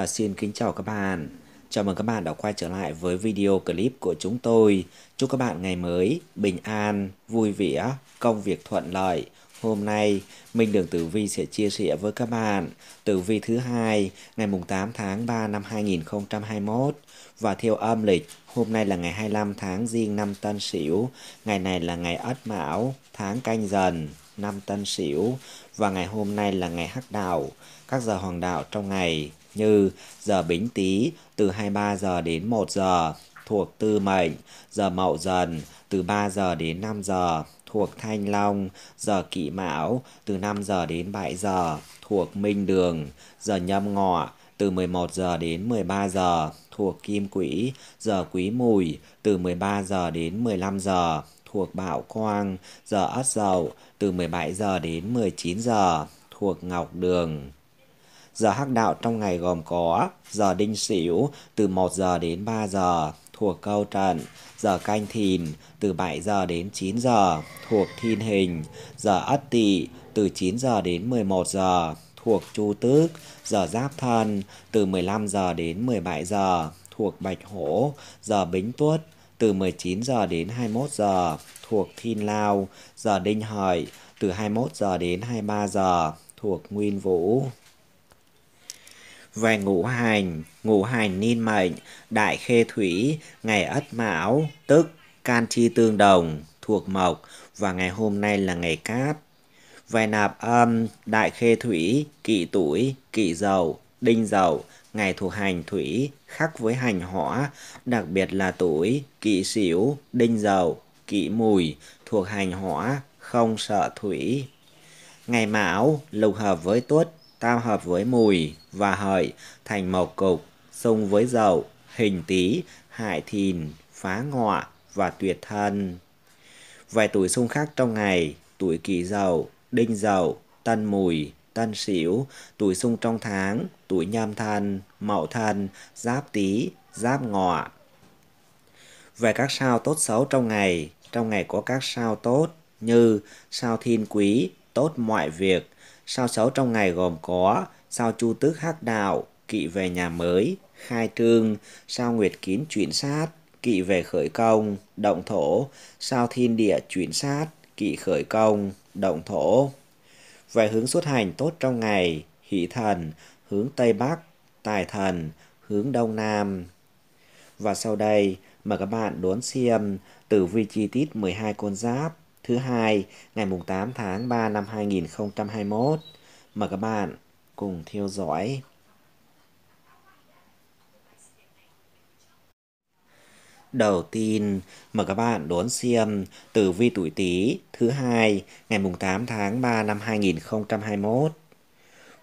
À, xin kính chào các bạn. Chào mừng các bạn đã quay trở lại với video clip của chúng tôi. Chúc các bạn ngày mới bình an, vui vẻ, công việc thuận lợi. Hôm nay, Minh Đường Tử Vi sẽ chia sẻ với các bạn Tử Vi thứ hai ngày mùng 8 tháng 3 năm 2021 và theo âm lịch, hôm nay là ngày 25 tháng Giêng năm Tân Sửu, ngày này là ngày Ất Mão, tháng Canh Dần, năm Tân Sửu và ngày hôm nay là ngày Hắc Đạo. Các giờ hoàng đạo trong ngày như giờ Bính Tý từ 23 giờ đến 1 giờ thuộc Tư Mệnh, giờ Mậu Dần từ 3 giờ đến 5 giờ thuộc Thanh Long, giờ Kỵ Mão từ 5 giờ đến 7 giờ thuộc Minh Đường, giờ Nhâm Ngọ từ 11 giờ đến 13 giờ thuộc Kim Quỹ, giờ Quý Mùi từ 13 giờ đến 15 giờ thuộc bạo Quang, giờ Ất Dậu từ 17 giờ đến 19 giờ thuộc Ngọc Đường. Giờ hắc đạo trong ngày gồm có giờ đinh sửu từ 1 giờ đến 3 giờ thuộc câu trận, giờ canh thìn từ 7 giờ đến 9 giờ thuộc thiên hình, giờ ất tỵ từ 9 giờ đến 11 giờ thuộc chu tước, giờ giáp thân từ 15 giờ đến 17 giờ thuộc bạch hổ, giờ bính tuất từ 19 giờ đến 21 giờ thuộc Thiên Lao, giờ Đinh Hợi từ 21 giờ đến 23 giờ thuộc Nguyên Vũ về ngũ hành, ngũ hành niên mệnh, đại khê thủy, ngày ất mão, tức can chi tương đồng, thuộc mộc và ngày hôm nay là ngày cát. Về nạp âm, đại khê thủy, kỵ tuổi, kỵ dầu đinh dầu ngày thuộc hành thủy, khắc với hành hỏa, đặc biệt là tuổi, kỵ sửu, đinh dầu kỵ mùi, thuộc hành hỏa, không sợ thủy. Ngày mão lục hợp với tuất tam hợp với mùi và hợi thành mộc cục, xung với dậu, hình tý, hại thìn, phá ngọ và tuyệt thân. Vài tuổi xung khắc trong ngày, tuổi kỷ dậu, đinh dậu, tân mùi, tân sửu, tuổi xung trong tháng, tuổi nhâm thân, mậu thân, giáp tý, giáp ngọ. Về các sao tốt xấu trong ngày, trong ngày có các sao tốt như sao thiên quý, tốt mọi việc, Sao xấu trong ngày gồm có sao chu tước hắc đạo, kỵ về nhà mới, khai trương, sao nguyệt kín chuyển sát, kỵ về khởi công, động thổ, sao thiên địa chuyển sát, kỵ khởi công, động thổ. Về hướng xuất hành tốt trong ngày, hỷ thần, hướng Tây Bắc, tài thần, hướng Đông Nam. Và sau đây, mời các bạn đón xem tử vi chi tiết 12 con giáp thứ hai ngày mùng 8 tháng 3 năm 2021. Mời các bạn cùng theo dõi. Đầu tiên, mời các bạn đón xem tử vi tuổi Tý thứ hai ngày mùng 8 tháng 3 năm 2021.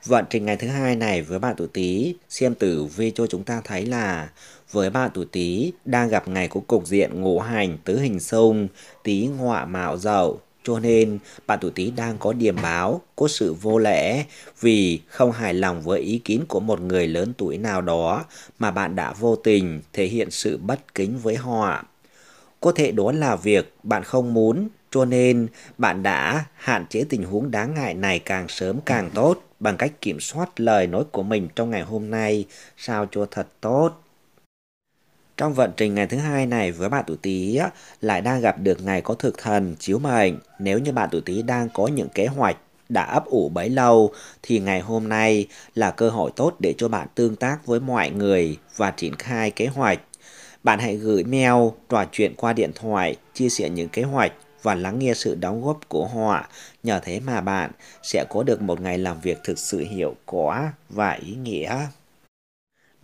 Vận trình ngày thứ hai này với bạn tuổi Tý xem tử vi cho chúng ta thấy là với bạn tuổi Tý đang gặp ngày có cục diện ngũ hành tứ hình xung, Tý ngọa mạo dậu. Cho nên, bạn tuổi Tý đang có điểm báo, có sự vô lễ vì không hài lòng với ý kiến của một người lớn tuổi nào đó mà bạn đã vô tình thể hiện sự bất kính với họ. Có thể đó là việc bạn không muốn, cho nên bạn đã hạn chế tình huống đáng ngại này càng sớm càng tốt bằng cách kiểm soát lời nói của mình trong ngày hôm nay sao cho thật tốt. Trong vận trình ngày thứ hai này với bạn tuổi Tý lại đang gặp được ngày có thực thần chiếu mệnh. Nếu như bạn tuổi Tý đang có những kế hoạch đã ấp ủ bấy lâu thì ngày hôm nay là cơ hội tốt để cho bạn tương tác với mọi người và triển khai kế hoạch. Bạn hãy gửi mail, trò chuyện qua điện thoại, chia sẻ những kế hoạch và lắng nghe sự đóng góp của họ. Nhờ thế mà bạn sẽ có được một ngày làm việc thực sự hiệu quả và ý nghĩa.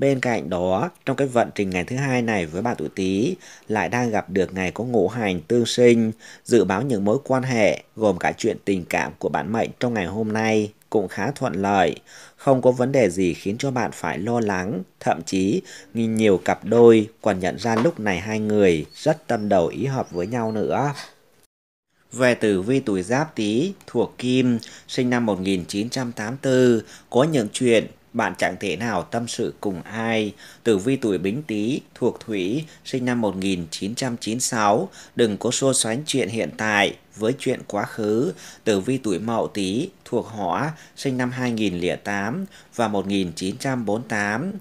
Bên cạnh đó, trong cái vận trình ngày thứ hai này với bạn tuổi Tý lại đang gặp được ngày có ngũ hành tương sinh, dự báo những mối quan hệ gồm cả chuyện tình cảm của bạn mệnh trong ngày hôm nay cũng khá thuận lợi, không có vấn đề gì khiến cho bạn phải lo lắng, thậm chí nghi nhiều cặp đôi còn nhận ra lúc này hai người rất tâm đầu ý hợp với nhau nữa. Về tử vi tuổi Giáp Tý thuộc Kim, sinh năm 1984, có những chuyện bạn chẳng thể nào tâm sự cùng ai. Tử vi tuổi Bính Tý thuộc Thủy, sinh năm 1996, đừng có xô xoắn chuyện hiện tại với chuyện quá khứ. Tử vi tuổi Mậu Tý thuộc Hỏa, sinh năm 2008 và 1948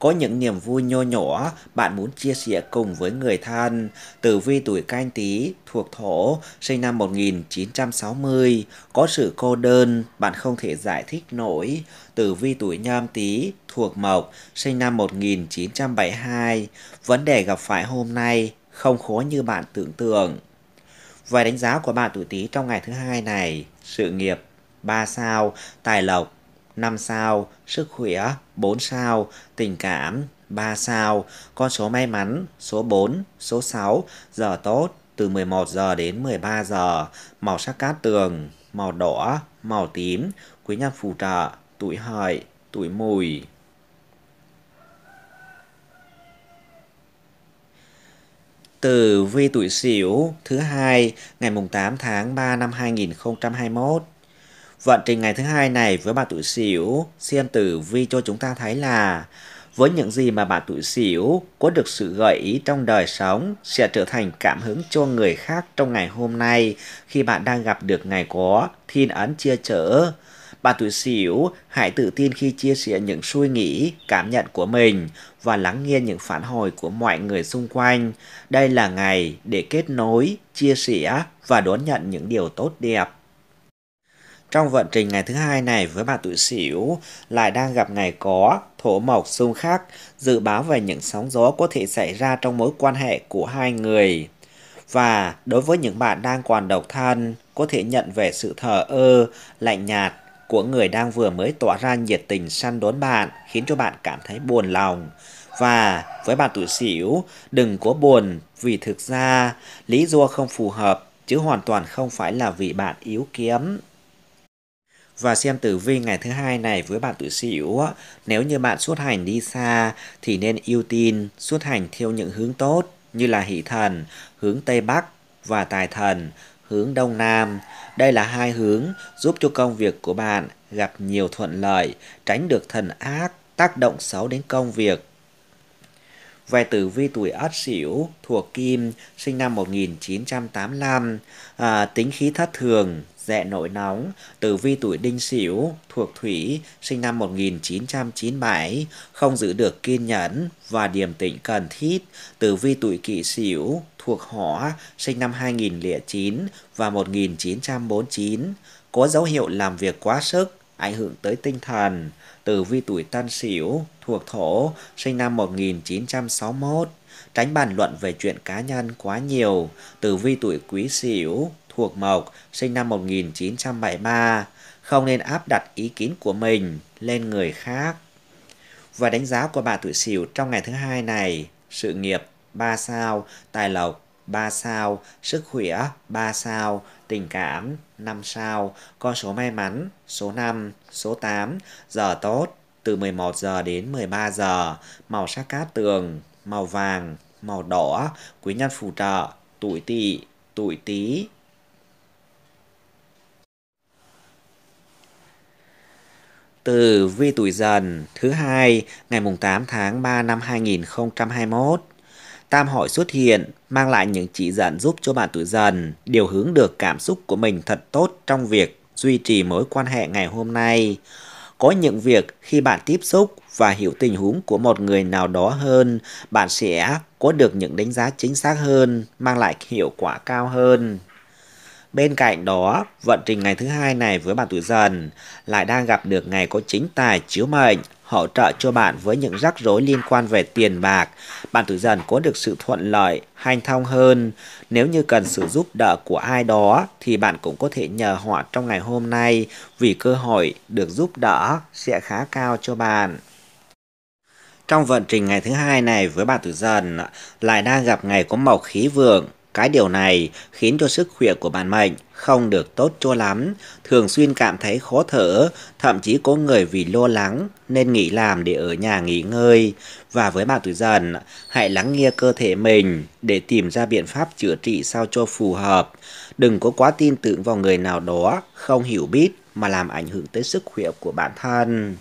có những niềm vui nho nhỏ bạn muốn chia sẻ cùng với người thân. Tử vi tuổi canh tí thuộc thổ, sinh năm 1960, có sự cô đơn, bạn không thể giải thích nổi. Tử vi tuổi nhâm tí thuộc mộc, sinh năm 1972, vấn đề gặp phải hôm nay không khó như bạn tưởng tượng. Vài đánh giá của bạn tuổi tí trong ngày thứ hai này, sự nghiệp 3 sao, tài lộc 5 sao, sức khỏe 4 sao, tình cảm 3 sao, con số may mắn số 4, số 6, giờ tốt từ 11 giờ đến 13 giờ, màu sắc cát tường, màu đỏ, màu tím, quý nhân phù trợ, tuổi hợi, tuổi mùi. từ vi tuổi Sửu thứ hai ngày mùng 8 tháng 3 năm 2021. Vận trình ngày thứ hai này với bà tuổi sửu xiên tử vi cho chúng ta thấy là với những gì mà bà tuổi sửu có được sự gợi ý trong đời sống sẽ trở thành cảm hứng cho người khác trong ngày hôm nay khi bạn đang gặp được ngày có thiên ấn chia chở. Bà tuổi sửu hãy tự tin khi chia sẻ những suy nghĩ, cảm nhận của mình và lắng nghe những phản hồi của mọi người xung quanh. Đây là ngày để kết nối, chia sẻ và đón nhận những điều tốt đẹp. Trong vận trình ngày thứ hai này với bà tuổi Sửu lại đang gặp ngày có thổ mộc xung khắc, dự báo về những sóng gió có thể xảy ra trong mối quan hệ của hai người. Và đối với những bạn đang còn độc thân, có thể nhận về sự thờ ơ, lạnh nhạt của người đang vừa mới tỏa ra nhiệt tình săn đón bạn, khiến cho bạn cảm thấy buồn lòng. Và với bạn tuổi Sửu, đừng có buồn vì thực ra lý do không phù hợp chứ hoàn toàn không phải là vì bạn yếu kém và xem tử vi ngày thứ hai này với bạn tuổi Sửu, nếu như bạn xuất hành đi xa thì nên ưu tiên xuất hành theo những hướng tốt như là hỷ thần, hướng tây bắc và tài thần, hướng đông nam. Đây là hai hướng giúp cho công việc của bạn gặp nhiều thuận lợi, tránh được thần ác tác động xấu đến công việc về tử vi tuổi Ất Sửu thuộc Kim, sinh năm 1985, à, tính khí thất thường, Dẹ nổi nóng, tử vi tuổi đinh sửu thuộc thủy, sinh năm 1997, không giữ được kiên nhẫn và điềm tĩnh cần thiết. Tử vi tuổi kỷ sửu thuộc hỏa, sinh năm 2009 và 1949, có dấu hiệu làm việc quá sức, ảnh hưởng tới tinh thần. Tử vi tuổi tân sửu thuộc thổ, sinh năm 1961, tránh bàn luận về chuyện cá nhân quá nhiều. Tử vi tuổi quý sửu Cuộc Mộc, sinh năm 1973, không nên áp đặt ý kiến của mình lên người khác. Và đánh giá của bà tuổi Sửu trong ngày thứ hai này, sự nghiệp 3 sao, tài lộc 3 sao, sức khỏe 3 sao, tình cảm 5 sao, con số may mắn số 5, số 8, giờ tốt từ 11 giờ đến 13 giờ, màu sắc cát tường, màu vàng, màu đỏ, quý nhân phù trợ, tuổi tỵ, tuổi tý, từ vi tuổi dần thứ hai ngày mùng 8 tháng 3 năm 2021. Tam hội xuất hiện mang lại những chỉ dẫn giúp cho bạn tuổi dần điều hướng được cảm xúc của mình thật tốt trong việc duy trì mối quan hệ ngày hôm nay. Có những việc khi bạn tiếp xúc và hiểu tình huống của một người nào đó hơn, bạn sẽ có được những đánh giá chính xác hơn, mang lại hiệu quả cao hơn. Bên cạnh đó, vận trình ngày thứ hai này với bạn tuổi dần lại đang gặp được ngày có chính tài chiếu mệnh hỗ trợ cho bạn với những rắc rối liên quan về tiền bạc. Bạn tuổi dần có được sự thuận lợi, hanh thông hơn. Nếu như cần sự giúp đỡ của ai đó thì bạn cũng có thể nhờ họ trong ngày hôm nay vì cơ hội được giúp đỡ sẽ khá cao cho bạn. Trong vận trình ngày thứ hai này với bạn tuổi dần lại đang gặp ngày có màu khí vượng cái điều này khiến cho sức khỏe của bạn mệnh không được tốt cho lắm, thường xuyên cảm thấy khó thở, thậm chí có người vì lo lắng nên nghỉ làm để ở nhà nghỉ ngơi. Và với bạn tuổi dần, hãy lắng nghe cơ thể mình để tìm ra biện pháp chữa trị sao cho phù hợp. Đừng có quá tin tưởng vào người nào đó không hiểu biết mà làm ảnh hưởng tới sức khỏe của bản thân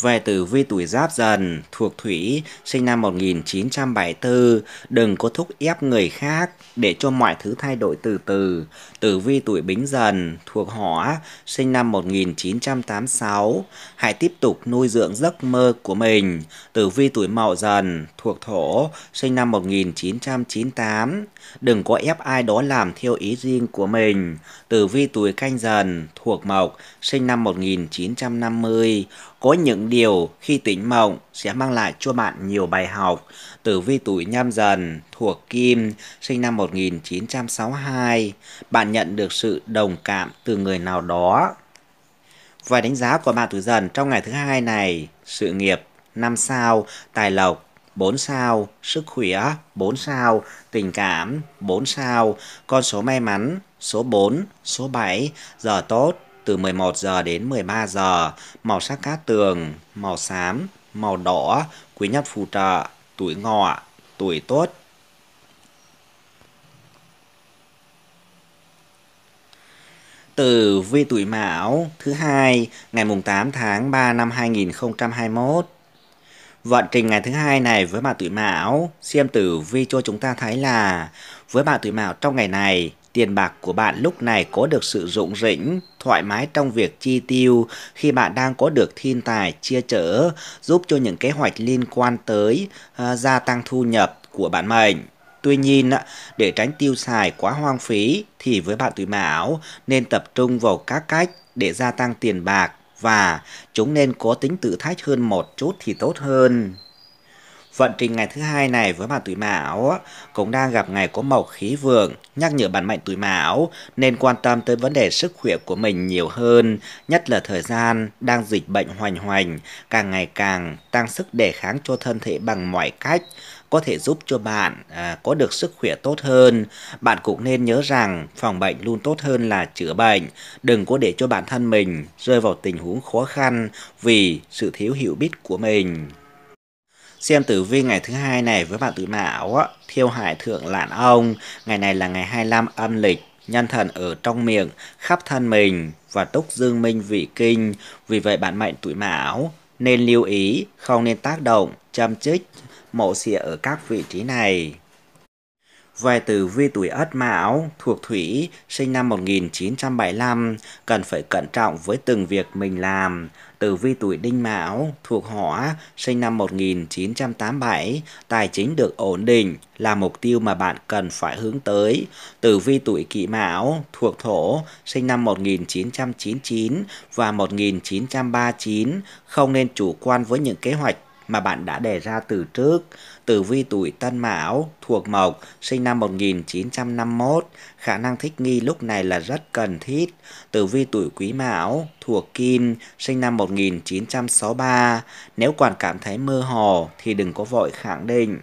về tử vi tuổi giáp dần, thuộc thủy, sinh năm 1974, đừng có thúc ép người khác để cho mọi thứ thay đổi từ từ. Tử vi tuổi bính dần, thuộc hỏa, sinh năm 1986, hãy tiếp tục nuôi dưỡng giấc mơ của mình. Tử vi tuổi mậu dần, thuộc thổ, sinh năm 1998, đừng có ép ai đó làm theo ý riêng của mình. Tử vi tuổi canh dần, thuộc mộc, sinh năm 1950, có những điều khi tính mộng sẽ mang lại cho bạn nhiều bài học. Tử vi tuổi nhâm dần thuộc Kim, sinh năm 1962, bạn nhận được sự đồng cảm từ người nào đó. vài đánh giá của bạn tuổi dần trong ngày thứ hai này, sự nghiệp 5 sao, tài lộc 4 sao, sức khỏe 4 sao, tình cảm 4 sao, con số may mắn số 4, số 7, giờ tốt từ 11 giờ đến 13 giờ, màu sắc cát tường, màu xám, màu đỏ, quý nhất phù trợ, tuổi ngọ, tuổi tốt. Từ vi tuổi mão thứ hai ngày mùng 8 tháng 3 năm 2021. Vận trình ngày thứ hai này với bà tuổi mão, xem tử vi cho chúng ta thấy là với bà tuổi mão trong ngày này, Tiền bạc của bạn lúc này có được sự rụng rĩnh, thoải mái trong việc chi tiêu khi bạn đang có được thiên tài chia chở, giúp cho những kế hoạch liên quan tới uh, gia tăng thu nhập của bạn mình. Tuy nhiên, để tránh tiêu xài quá hoang phí thì với bạn tuổi mão nên tập trung vào các cách để gia tăng tiền bạc và chúng nên có tính tự thách hơn một chút thì tốt hơn. Vận trình ngày thứ hai này với bạn tuổi Mão cũng đang gặp ngày có mộc khí vượng, nhắc nhở bạn mệnh tuổi Mão nên quan tâm tới vấn đề sức khỏe của mình nhiều hơn, nhất là thời gian đang dịch bệnh hoành hoành, càng ngày càng tăng sức đề kháng cho thân thể bằng mọi cách có thể giúp cho bạn à, có được sức khỏe tốt hơn. Bạn cũng nên nhớ rằng phòng bệnh luôn tốt hơn là chữa bệnh. Đừng có để cho bản thân mình rơi vào tình huống khó khăn vì sự thiếu hiểu biết của mình xem tử vi ngày thứ hai này với bạn tự mão á, thiêu hải thượng lạn ông ngày này là ngày 25 âm lịch nhân thần ở trong miệng khắp thân mình và túc dương minh vị kinh vì vậy bạn mệnh tuổi mão nên lưu ý không nên tác động châm chích mổ xỉa ở các vị trí này Vài từ vi tuổi Ất Mão thuộc Thủy sinh năm 1975 cần phải cẩn trọng với từng việc mình làm. Từ vi tuổi Đinh Mão thuộc Hỏa sinh năm 1987 tài chính được ổn định là mục tiêu mà bạn cần phải hướng tới. Từ vi tuổi Kỷ Mão thuộc Thổ sinh năm 1999 và 1939 không nên chủ quan với những kế hoạch mà bạn đã đề ra từ trước. Tử vi tuổi Tân Mão thuộc Mộc, sinh năm 1951, khả năng thích nghi lúc này là rất cần thiết. Tử vi tuổi Quý Mão thuộc Kim, sinh năm 1963, nếu còn cảm thấy mơ hồ thì đừng có vội khẳng định.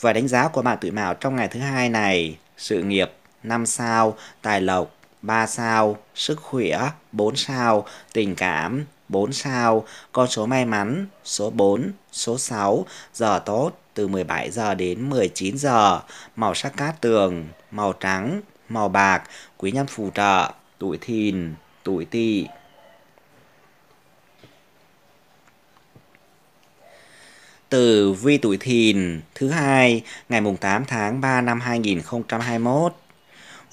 Và đánh giá của bạn tuổi Mão trong ngày thứ hai này, sự nghiệp 5 sao, tài lộc 3 sao, sức khỏe 4 sao, tình cảm 4 sao, con số may mắn số 4, số 6, giờ tốt từ 17 giờ đến 19 giờ, màu sắc cát tường, màu trắng, màu bạc, quý nhân phù trợ, tuổi thìn, tuổi tỵ. từ vi tuổi thìn thứ hai ngày mùng 8 tháng 3 năm 2021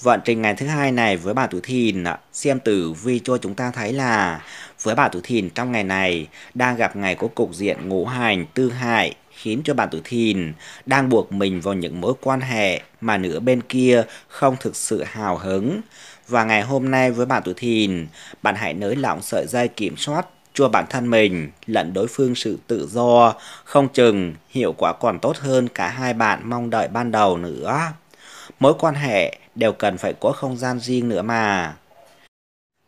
vận trình ngày thứ hai này với bà tuổi thìn xem tử vi cho chúng ta thấy là với bạn tuổi thìn trong ngày này đang gặp ngày có cục diện ngũ hành tư hại khiến cho bạn tuổi thìn đang buộc mình vào những mối quan hệ mà nửa bên kia không thực sự hào hứng. Và ngày hôm nay với bạn tuổi thìn, bạn hãy nới lỏng sợi dây kiểm soát cho bản thân mình lẫn đối phương sự tự do, không chừng hiệu quả còn tốt hơn cả hai bạn mong đợi ban đầu nữa. Mối quan hệ đều cần phải có không gian riêng nữa mà.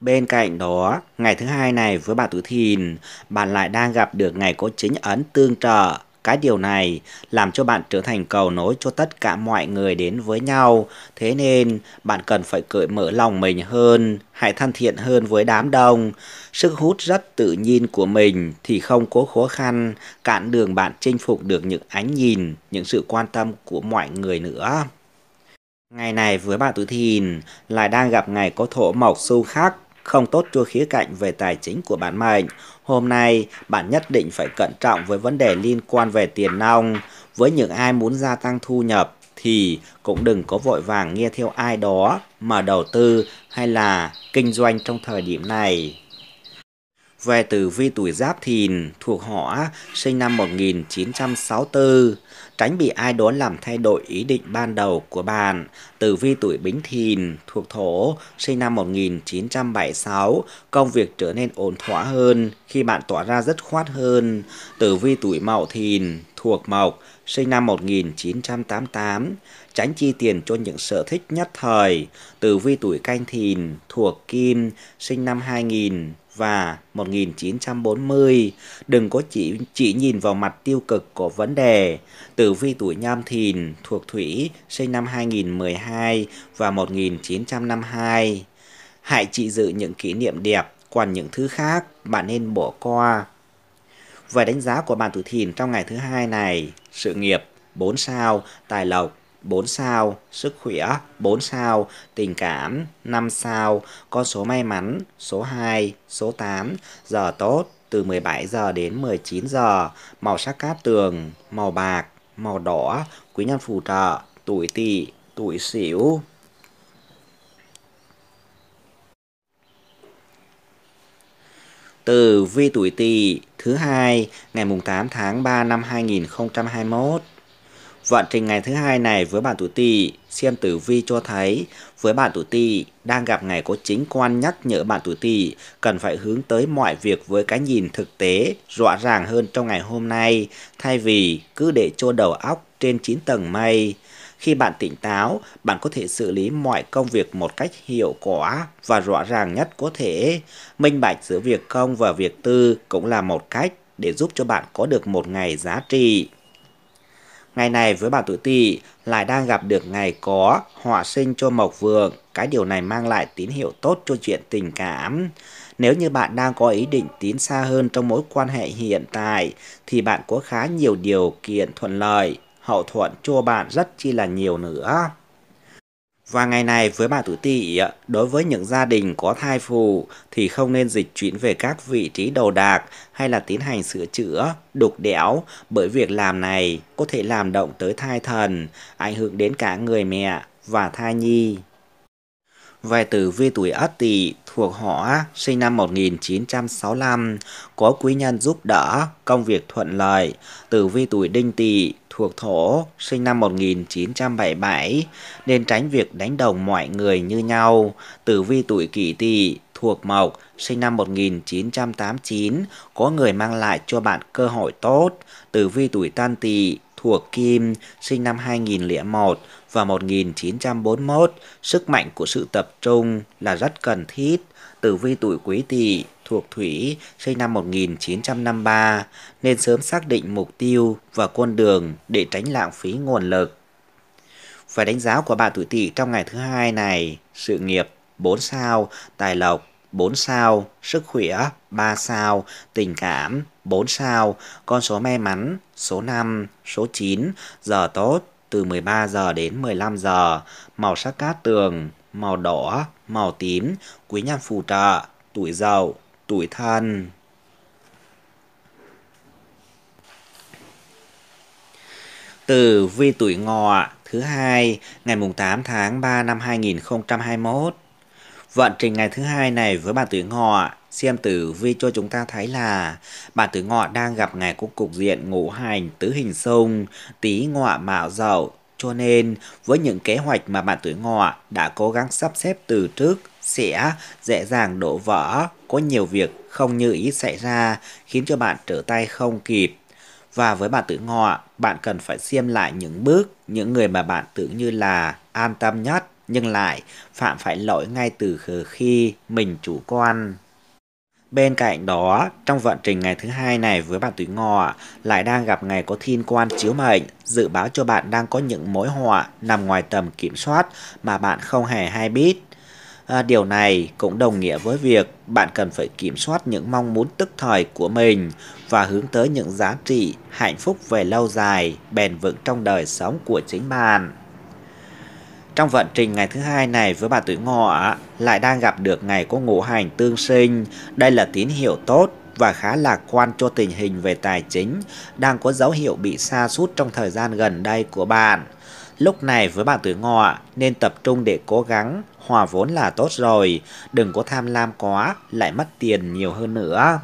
Bên cạnh đó, ngày thứ hai này với bạn tuổi Thìn, bạn lại đang gặp được ngày có chính ấn tương trợ. Cái điều này làm cho bạn trở thành cầu nối cho tất cả mọi người đến với nhau. Thế nên, bạn cần phải cởi mở lòng mình hơn, hãy thân thiện hơn với đám đông. Sức hút rất tự nhiên của mình thì không có khó khăn, cạn đường bạn chinh phục được những ánh nhìn, những sự quan tâm của mọi người nữa. Ngày này với bạn tuổi thìn lại đang gặp ngày có thổ mộc xu khắc, không tốt chua khía cạnh về tài chính của bạn mệnh, hôm nay bạn nhất định phải cẩn trọng với vấn đề liên quan về tiền nong. Với những ai muốn gia tăng thu nhập thì cũng đừng có vội vàng nghe theo ai đó mà đầu tư hay là kinh doanh trong thời điểm này. Về tử vi tuổi Giáp Thìn thuộc họ sinh năm 1964, tránh bị ai đó làm thay đổi ý định ban đầu của bạn. Tử vi tuổi Bính Thìn, thuộc thổ, sinh năm 1976, công việc trở nên ổn thỏa hơn khi bạn tỏa ra rất khoát hơn. Tử vi tuổi Mậu Thìn, thuộc mộc, sinh năm 1988, tránh chi tiền cho những sở thích nhất thời. Tử vi tuổi Canh Thìn, thuộc kim, sinh năm 2000, và 1940. Đừng có chỉ chỉ nhìn vào mặt tiêu cực của vấn đề. Tử vi tuổi Nhâm Thìn thuộc Thủy sinh năm 2012 và 1952. Hãy trị giữ những kỷ niệm đẹp, còn những thứ khác bạn nên bỏ qua. Về đánh giá của bạn tuổi Thìn trong ngày thứ hai này, sự nghiệp 4 sao, tài lộc 4 sao, sức khỏe 4 sao, tình cảm 5 sao, con số may mắn số 2, số 8, giờ tốt từ 17 giờ đến 19 giờ, màu sắc cát tường, màu bạc, màu đỏ, quý nhân phù trợ, tuổi tỵ, tuổi sửu. Từ vi tuổi tỵ thứ hai ngày mùng 8 tháng 3 năm 2021 Vận trình ngày thứ hai này với bạn tuổi tỵ, xem tử vi cho thấy với bạn tuổi tỵ đang gặp ngày có chính quan nhắc nhở bạn tuổi tỵ cần phải hướng tới mọi việc với cái nhìn thực tế rõ ràng hơn trong ngày hôm nay thay vì cứ để cho đầu óc trên chín tầng mây. Khi bạn tỉnh táo, bạn có thể xử lý mọi công việc một cách hiệu quả và rõ ràng nhất có thể. Minh bạch giữa việc công và việc tư cũng là một cách để giúp cho bạn có được một ngày giá trị. Ngày này với bà tuổi tỵ lại đang gặp được ngày có họa sinh cho Mộc Vượng. Cái điều này mang lại tín hiệu tốt cho chuyện tình cảm. Nếu như bạn đang có ý định tiến xa hơn trong mối quan hệ hiện tại thì bạn có khá nhiều điều kiện thuận lợi, hậu thuận cho bạn rất chi là nhiều nữa. Và ngày này với bà tuổi tỵ, đối với những gia đình có thai phù thì không nên dịch chuyển về các vị trí đầu đạc hay là tiến hành sửa chữa, đục đẽo bởi việc làm này có thể làm động tới thai thần, ảnh hưởng đến cả người mẹ và thai nhi. Về tử vi tuổi Ất Tỵ thuộc họ sinh năm 1965 có quý nhân giúp đỡ, công việc thuận lợi. Tử vi tuổi Đinh Tỵ thuộc thổ sinh năm 1977 nên tránh việc đánh đồng mọi người như nhau. Tử vi tuổi Kỷ Tỵ thuộc mộc sinh năm 1989 có người mang lại cho bạn cơ hội tốt. Tử vi tuổi Tân Tỵ thuộc Kim, sinh năm 2001, vào 1941, sức mạnh của sự tập trung là rất cần thiết. Tử vi tuổi quý tỵ thuộc Thủy sinh năm 1953 nên sớm xác định mục tiêu và con đường để tránh lãng phí nguồn lực. Và đánh giá của bạn tuổi tỵ trong ngày thứ hai này, sự nghiệp 4 sao, tài lộc 4 sao, sức khỏe 3 sao, tình cảm 4 sao, con số may mắn số 5, số 9, giờ tốt từ 13 giờ đến 15 giờ, màu sắc cát tường, màu đỏ, màu tím, quý nhân phù trợ, tuổi dậu, tuổi thân. Từ vi tuổi ngọ thứ hai ngày mùng 8 tháng 3 năm 2021. Vận trình ngày thứ hai này với bạn tuổi ngọ xem tử vi cho chúng ta thấy là bản tử ngọ đang gặp ngày cung cục diện ngũ hành tứ hình xung tý ngọ mạo dậu cho nên với những kế hoạch mà bạn tuổi ngọ đã cố gắng sắp xếp từ trước sẽ dễ dàng đổ vỡ, có nhiều việc không như ý xảy ra khiến cho bạn trở tay không kịp. Và với bạn tuổi ngọ, bạn cần phải xem lại những bước, những người mà bạn tưởng như là an tâm nhất nhưng lại phạm phải lỗi ngay từ khi mình chủ quan. Bên cạnh đó, trong vận trình ngày thứ hai này với bạn tuổi ngọ lại đang gặp ngày có thiên quan chiếu mệnh, dự báo cho bạn đang có những mối họa nằm ngoài tầm kiểm soát mà bạn không hề hay biết. À, điều này cũng đồng nghĩa với việc bạn cần phải kiểm soát những mong muốn tức thời của mình và hướng tới những giá trị hạnh phúc về lâu dài, bền vững trong đời sống của chính bạn. Trong vận trình ngày thứ hai này với bà tuổi ngọ lại đang gặp được ngày có ngũ hành tương sinh, đây là tín hiệu tốt và khá lạc quan cho tình hình về tài chính đang có dấu hiệu bị sa sút trong thời gian gần đây của bạn. Lúc này với bạn tuổi ngọ nên tập trung để cố gắng, hòa vốn là tốt rồi, đừng có tham lam quá, lại mất tiền nhiều hơn nữa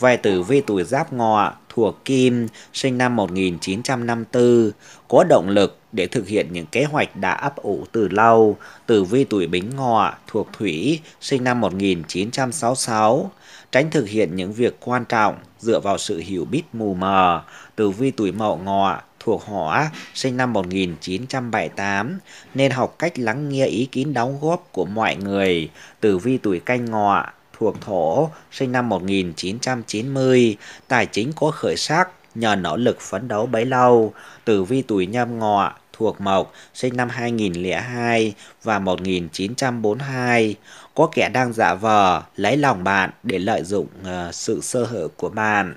về tử vi tuổi Giáp Ngọ thuộc Kim, sinh năm 1954, có động lực để thực hiện những kế hoạch đã ấp ủ từ lâu. Tử vi tuổi Bính Ngọ thuộc Thủy, sinh năm 1966, tránh thực hiện những việc quan trọng dựa vào sự hiểu biết mù mờ. Tử vi tuổi Mậu Ngọ thuộc Hỏa, sinh năm 1978, nên học cách lắng nghe ý kiến đóng góp của mọi người. Tử vi tuổi Canh Ngọ thuộc thổ, sinh năm 1990, tài chính có khởi sắc nhờ nỗ lực phấn đấu bấy lâu, tử vi tuổi nhâm ngọ thuộc mộc sinh năm 2002 và 1942 có kẻ đang giả vờ lấy lòng bạn để lợi dụng uh, sự sơ hở của bạn.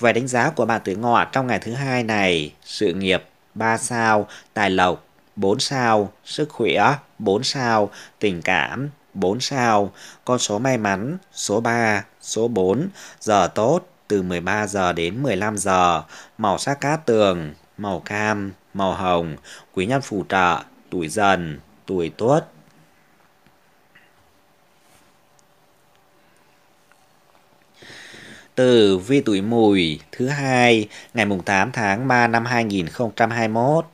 Về đánh giá của bạn tuổi ngọ trong ngày thứ hai này, sự nghiệp 3 sao, tài lộc 4 sao, sức khỏe 4 sao, tình cảm 4 sao, con số may mắn, số 3, số 4, giờ tốt từ 13 giờ đến 15 giờ, màu sắc cát tường, màu cam, màu hồng, quý nhân phù trợ, tuổi dần, tuổi tuất. Từ vi tuổi mùi thứ hai ngày mùng 8 tháng 3 năm 2021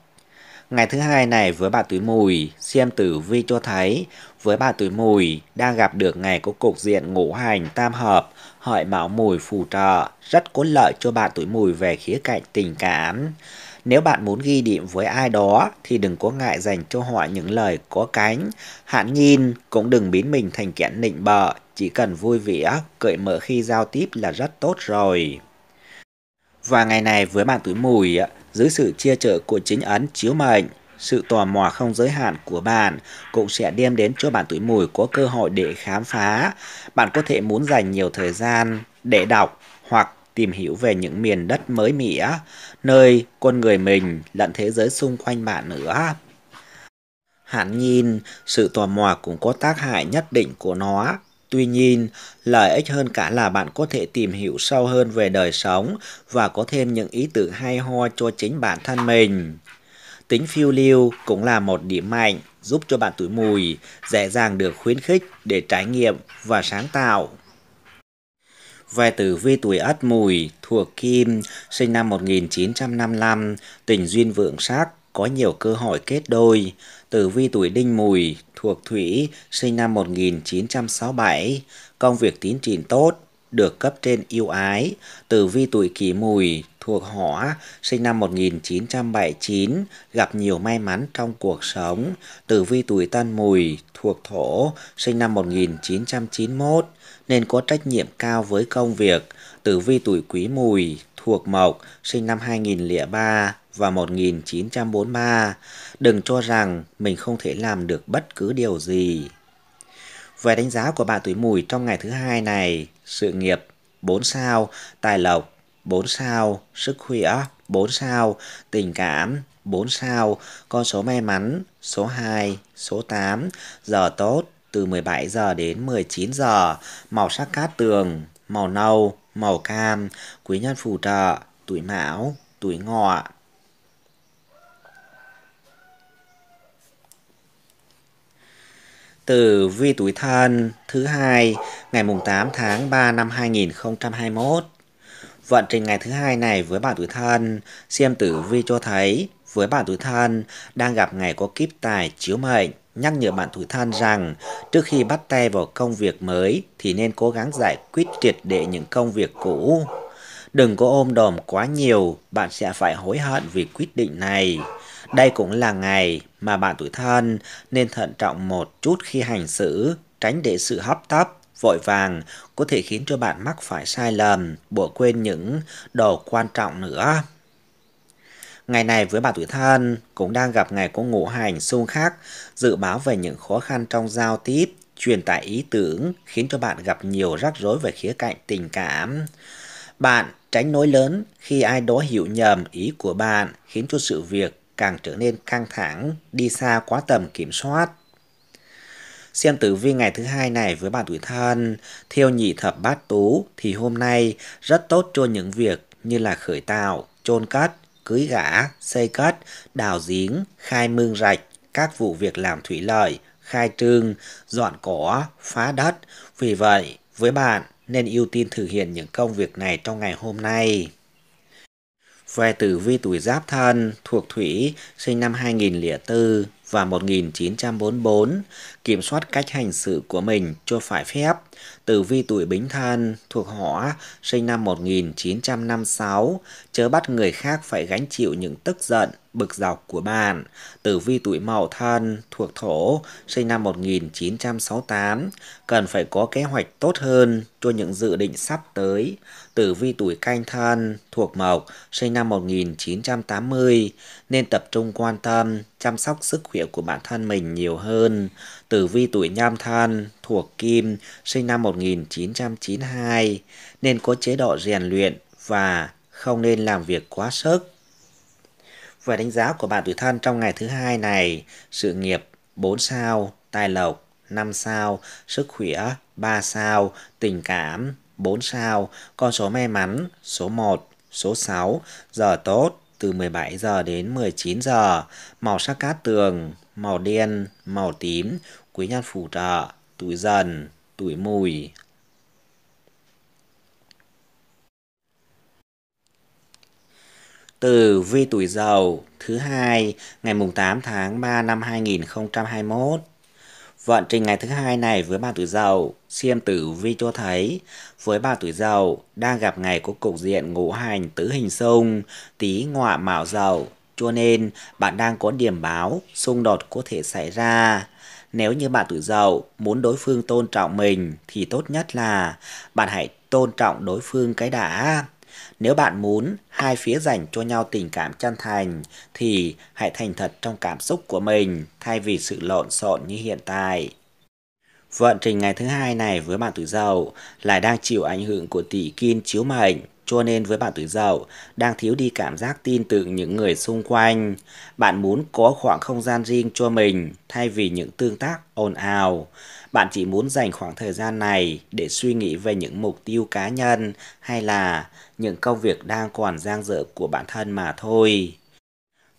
Ngày thứ hai này với bà tuổi Mùi, xem tử vi cho thấy với bà tuổi Mùi đang gặp được ngày có cục diện ngũ hành tam hợp, hợi mão mùi phù trợ, rất có lợi cho bạn tuổi Mùi về khía cạnh tình cảm. Nếu bạn muốn ghi điểm với ai đó thì đừng có ngại dành cho họ những lời có cánh, hạn nhìn cũng đừng biến mình thành kẻ nịnh bợ, chỉ cần vui vẻ, cởi mở khi giao tiếp là rất tốt rồi. Và ngày này với bạn tuổi mùi, dưới sự chia chở của chính ấn chiếu mệnh. Sự tò mò không giới hạn của bạn cũng sẽ đem đến cho bạn tuổi mùi có cơ hội để khám phá. Bạn có thể muốn dành nhiều thời gian để đọc hoặc tìm hiểu về những miền đất mới mẻ, nơi con người mình lẫn thế giới xung quanh bạn nữa. hạn nhìn, sự tò mò cũng có tác hại nhất định của nó Tuy nhiên, lợi ích hơn cả là bạn có thể tìm hiểu sâu hơn về đời sống và có thêm những ý tưởng hay ho cho chính bản thân mình. Tính phiêu lưu cũng là một điểm mạnh giúp cho bạn tuổi mùi dễ dàng được khuyến khích để trải nghiệm và sáng tạo. Về tử vi tuổi Ất Mùi thuộc Kim, sinh năm 1955, tình duyên vượng sắc, có nhiều cơ hội kết đôi tử vi tuổi đinh mùi, thuộc thủy, sinh năm 1967, công việc tiến triển tốt, được cấp trên yêu ái. Tử vi tuổi kỷ mùi, thuộc hỏa, sinh năm 1979, gặp nhiều may mắn trong cuộc sống. Tử vi tuổi tân mùi, thuộc thổ, sinh năm 1991, nên có trách nhiệm cao với công việc. Tử vi tuổi quý mùi, Thuộc Mộc, sinh năm 2003 và 1943, đừng cho rằng mình không thể làm được bất cứ điều gì. Về đánh giá của bạn tuổi mùi trong ngày thứ hai này, sự nghiệp 4 sao, tài lộc 4 sao, sức khỏe 4 sao, tình cảm 4 sao, con số may mắn số 2, số 8, giờ tốt từ 17 giờ đến 19 giờ, màu sắc cát tường, màu nâu, màu cam, quý nhân phù trợ, tuổi mão, tuổi ngọ. từ vi tuổi thân thứ hai ngày mùng 8 tháng 3 năm 2021. Vận trình ngày thứ hai này với bạn tuổi thân, xem tử vi cho thấy với bạn tuổi thân đang gặp ngày có kiếp tài chiếu mệnh nhắc nhở bạn thủi than rằng trước khi bắt tay vào công việc mới thì nên cố gắng giải quyết triệt để những công việc cũ. Đừng có ôm đồm quá nhiều, bạn sẽ phải hối hận vì quyết định này. Đây cũng là ngày mà bạn tuổi thân nên thận trọng một chút khi hành xử, tránh để sự hấp tấp, vội vàng có thể khiến cho bạn mắc phải sai lầm, bỏ quên những đồ quan trọng nữa. Ngày này với bà tuổi thân cũng đang gặp ngày có ngũ hành xung khắc, dự báo về những khó khăn trong giao tiếp, truyền tải ý tưởng khiến cho bạn gặp nhiều rắc rối về khía cạnh tình cảm. Bạn tránh nói lớn khi ai đó hiểu nhầm ý của bạn khiến cho sự việc càng trở nên căng thẳng, đi xa quá tầm kiểm soát. Xem tử vi ngày thứ hai này với bạn tuổi thân, theo nhị thập bát tú thì hôm nay rất tốt cho những việc như là khởi tạo, chôn cất, cưới gả, xây cất, đào giếng, khai mương rạch, các vụ việc làm thủy lợi, khai trương, dọn cỏ, phá đất. Vì vậy, với bạn nên ưu tiên thực hiện những công việc này trong ngày hôm nay. Về tử vi tuổi Giáp Thân thuộc Thủy, sinh năm 2004, và 1944 kiểm soát cách hành xử của mình cho phải phép. từ vi tuổi Bính Thân thuộc họ sinh năm 1956 chớ bắt người khác phải gánh chịu những tức giận bực dọc của bạn. Tử vi tuổi mậu thân thuộc thổ sinh năm 1968 cần phải có kế hoạch tốt hơn cho những dự định sắp tới. Tử vi tuổi canh thân thuộc mộc sinh năm 1980 nên tập trung quan tâm chăm sóc sức khỏe của bản thân mình nhiều hơn. Tử vi tuổi nhâm thân thuộc kim sinh năm 1992 nên có chế độ rèn luyện và không nên làm việc quá sức. Về đánh giá của bạn tuổi thân trong ngày thứ hai này, sự nghiệp 4 sao, tài lộc 5 sao, sức khỏe 3 sao, tình cảm 4 sao, con số may mắn số 1, số 6, giờ tốt từ 17 giờ đến 19 giờ, màu sắc cát tường, màu đen, màu tím, quý nhân phù trợ, tuổi dần, tuổi mùi, từ vi tuổi dậu thứ hai ngày mùng 8 tháng 3 năm 2021. Vận trình ngày thứ hai này với ba tuổi dậu, xiêm tử vi cho thấy với ba tuổi dậu đang gặp ngày có cục diện ngũ hành tứ hình xung, tí ngọa mạo dậu, cho nên bạn đang có điểm báo xung đột có thể xảy ra. Nếu như bạn tuổi dậu muốn đối phương tôn trọng mình thì tốt nhất là bạn hãy tôn trọng đối phương cái đã. Nếu bạn muốn hai phía dành cho nhau tình cảm chân thành thì hãy thành thật trong cảm xúc của mình thay vì sự lộn xộn như hiện tại. Vận trình ngày thứ hai này với bạn tuổi dậu lại đang chịu ảnh hưởng của tỷ kim chiếu mệnh cho nên với bạn tuổi dậu đang thiếu đi cảm giác tin tưởng những người xung quanh. Bạn muốn có khoảng không gian riêng cho mình thay vì những tương tác ồn ào. Bạn chỉ muốn dành khoảng thời gian này để suy nghĩ về những mục tiêu cá nhân hay là những công việc đang còn dang dở của bản thân mà thôi.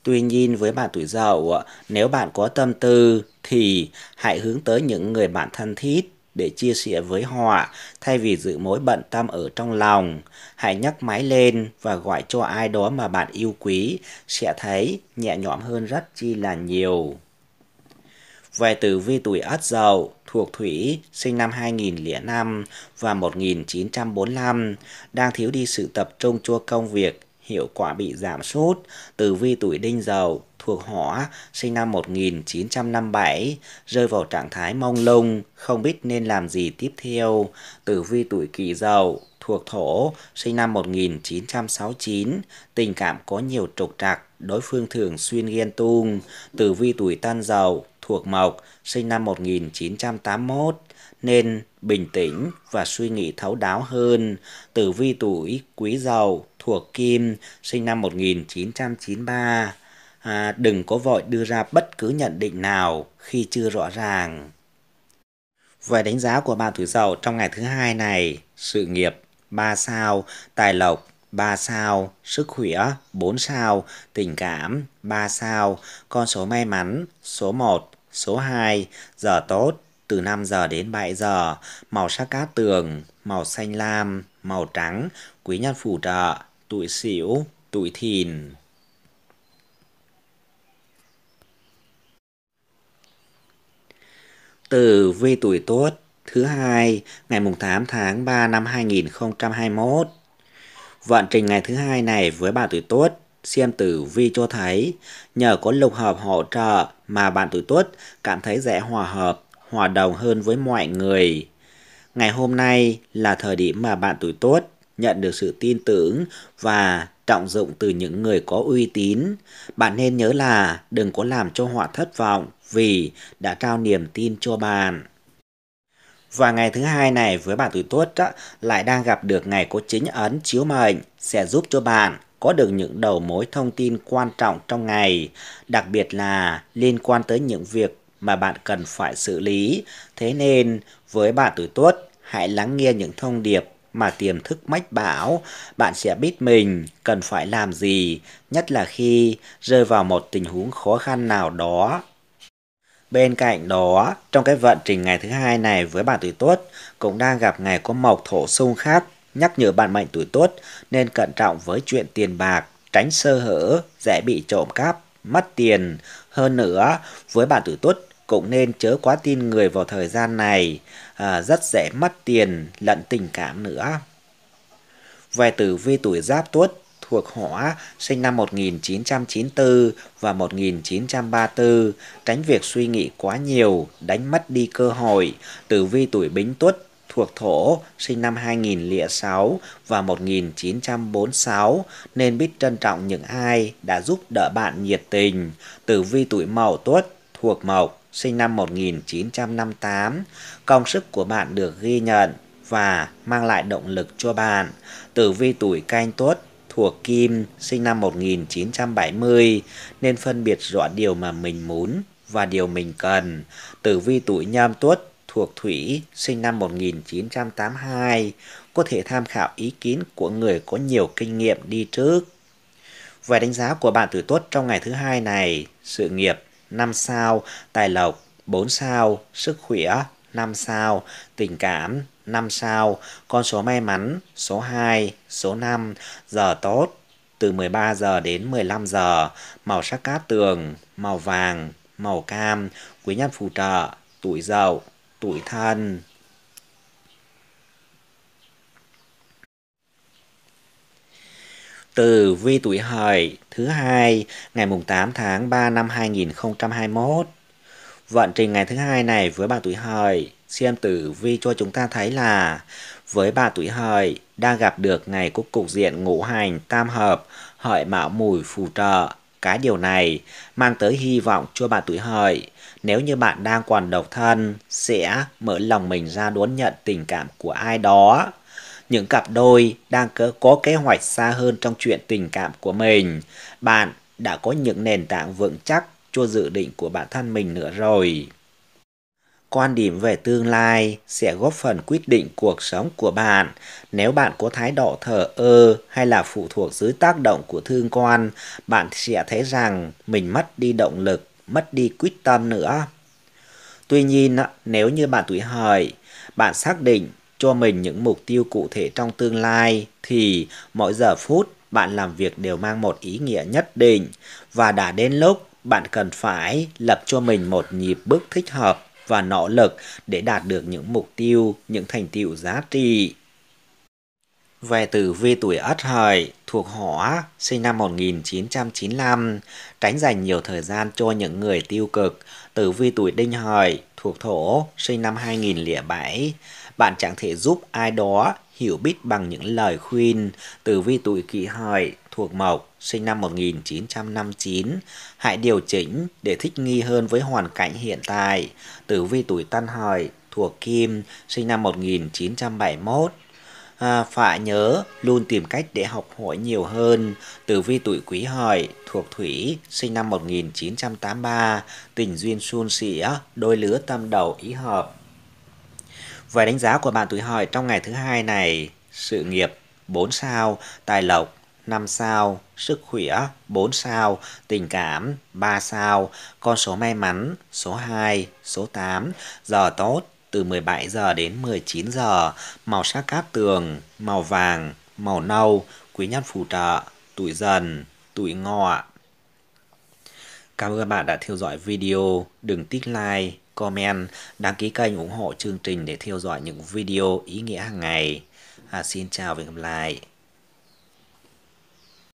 Tuy nhiên với bạn tuổi dậu, nếu bạn có tâm tư thì hãy hướng tới những người bạn thân thiết để chia sẻ với họ thay vì giữ mối bận tâm ở trong lòng. Hãy nhấc máy lên và gọi cho ai đó mà bạn yêu quý sẽ thấy nhẹ nhõm hơn rất chi là nhiều về từ vi tuổi Ất Dậu thuộc Thủy sinh năm 2005 và 1945 đang thiếu đi sự tập trung cho công việc hiệu quả bị giảm sút từ vi tuổi đinh dậu thuộc hỏa sinh năm 1957 rơi vào trạng thái mong lung không biết nên làm gì tiếp theo tử vi tuổi kỷ dậu thuộc thổ sinh năm 1969 tình cảm có nhiều trục trặc đối phương thường xuyên ghen tuông tử vi tuổi tân dậu thuộc Mộc, sinh năm 1981, nên bình tĩnh và suy nghĩ thấu đáo hơn. Tử vi tuổi Quý Dậu thuộc Kim, sinh năm 1993. À, đừng có vội đưa ra bất cứ nhận định nào khi chưa rõ ràng. Về đánh giá của bạn tuổi Dậu trong ngày thứ hai này, sự nghiệp 3 sao, tài lộc 3 sao, sức khỏe 4 sao, tình cảm 3 sao, con số may mắn số 1, Số 2, giờ tốt, từ 5 giờ đến 7 giờ, màu sắc cát tường, màu xanh lam, màu trắng, quý nhân phù trợ, tuổi xỉu, tuổi thìn. Từ vi tuổi tốt thứ hai ngày mùng 8 tháng 3 năm 2021. Vận trình ngày thứ hai này với bà tuổi tốt xem tử vi cho thấy, nhờ có lục hợp hỗ trợ mà bạn tuổi tuất cảm thấy dễ hòa hợp, hòa đồng hơn với mọi người. Ngày hôm nay là thời điểm mà bạn tuổi tuất nhận được sự tin tưởng và trọng dụng từ những người có uy tín. Bạn nên nhớ là đừng có làm cho họ thất vọng vì đã trao niềm tin cho bạn. Và ngày thứ hai này với bạn tuổi tuất lại đang gặp được ngày có chính ấn chiếu mệnh sẽ giúp cho bạn có được những đầu mối thông tin quan trọng trong ngày, đặc biệt là liên quan tới những việc mà bạn cần phải xử lý. Thế nên, với bạn tuổi tuất, hãy lắng nghe những thông điệp mà tiềm thức mách bảo, bạn sẽ biết mình cần phải làm gì, nhất là khi rơi vào một tình huống khó khăn nào đó Bên cạnh đó, trong cái vận trình ngày thứ hai này với bạn tuổi tuất cũng đang gặp ngày có mộc thổ xung khắc nhắc nhở bạn mệnh tuổi tốt nên cẩn trọng với chuyện tiền bạc, tránh sơ hở, dễ bị trộm cắp, mất tiền. Hơn nữa, với bạn tuổi tốt cũng nên chớ quá tin người vào thời gian này, à, rất dễ mất tiền lẫn tình cảm nữa. Về tử vi tuổi giáp tuất thuộc hỏa sinh năm 1994 và 1934, tránh việc suy nghĩ quá nhiều, đánh mất đi cơ hội. Tử vi tuổi bính tuất thuộc thổ sinh năm 2006 và 1946 nên biết trân trọng những ai đã giúp đỡ bạn nhiệt tình. Tử vi tuổi Mậu Tuất thuộc Mộc sinh năm 1958, công sức của bạn được ghi nhận và mang lại động lực cho bạn. Tử vi tuổi Canh Tuất thuộc Kim sinh năm 1970 nên phân biệt rõ điều mà mình muốn và điều mình cần. Tử vi tuổi Nhâm Tuất thuộc Thủy, sinh năm 1982, có thể tham khảo ý kiến của người có nhiều kinh nghiệm đi trước. Về đánh giá của bạn tuổi tuất trong ngày thứ hai này, sự nghiệp 5 sao, tài lộc 4 sao, sức khỏe 5 sao, tình cảm 5 sao, con số may mắn số 2, số 5, giờ tốt từ 13 giờ đến 15 giờ, màu sắc cát tường, màu vàng, màu cam, quý nhân phù trợ, tuổi dậu tuổi thân Từ vi tuổi hợi thứ hai ngày mùng 8 tháng 3 năm 2021. Vận trình ngày thứ hai này với bạn tuổi hợi, xem tử vi cho chúng ta thấy là với bà tuổi hợi đang gặp được ngày có cục diện ngũ hành tam hợp, hợi mão mùi phù trợ cái điều này mang tới hy vọng cho bạn tuổi hợi. Nếu như bạn đang còn độc thân, sẽ mở lòng mình ra đón nhận tình cảm của ai đó. Những cặp đôi đang có kế hoạch xa hơn trong chuyện tình cảm của mình. Bạn đã có những nền tảng vững chắc cho dự định của bản thân mình nữa rồi quan điểm về tương lai sẽ góp phần quyết định cuộc sống của bạn. Nếu bạn có thái độ thờ ơ hay là phụ thuộc dưới tác động của thương quan, bạn sẽ thấy rằng mình mất đi động lực, mất đi quyết tâm nữa. Tuy nhiên, nếu như bạn tuổi hợi, bạn xác định cho mình những mục tiêu cụ thể trong tương lai thì mỗi giờ phút bạn làm việc đều mang một ý nghĩa nhất định và đã đến lúc bạn cần phải lập cho mình một nhịp bước thích hợp và nỗ lực để đạt được những mục tiêu, những thành tựu giá trị. Về tử vi tuổi Ất Hợi, thuộc Hỏa, sinh năm 1995, tránh dành nhiều thời gian cho những người tiêu cực. Tử vi tuổi Đinh Hợi, thuộc Thổ, sinh năm 2007, bạn chẳng thể giúp ai đó hiểu biết bằng những lời khuyên từ vi tuổi kỷ hợi thuộc mộc sinh năm 1959 hãy điều chỉnh để thích nghi hơn với hoàn cảnh hiện tại tử vi tuổi tân hợi thuộc kim sinh năm 1971 à, phải nhớ luôn tìm cách để học hỏi nhiều hơn tử vi tuổi quý hợi thuộc thủy sinh năm 1983 tình duyên suôn sẻ đôi lứa tâm đầu ý hợp về đánh giá của bạn tuổi hợi trong ngày thứ hai này, sự nghiệp 4 sao, tài lộc 5 sao, sức khỏe 4 sao, tình cảm 3 sao, con số may mắn số 2, số 8, giờ tốt từ 17 giờ đến 19 giờ, màu sắc cát tường, màu vàng, màu nâu, quý nhân phù trợ, tuổi dần, tuổi ngọ. Cảm ơn các bạn đã theo dõi video, đừng tích like comment, đăng ký kênh ủng hộ chương trình để theo dõi những video ý nghĩa hàng ngày. À, xin chào và hẹn gặp lại.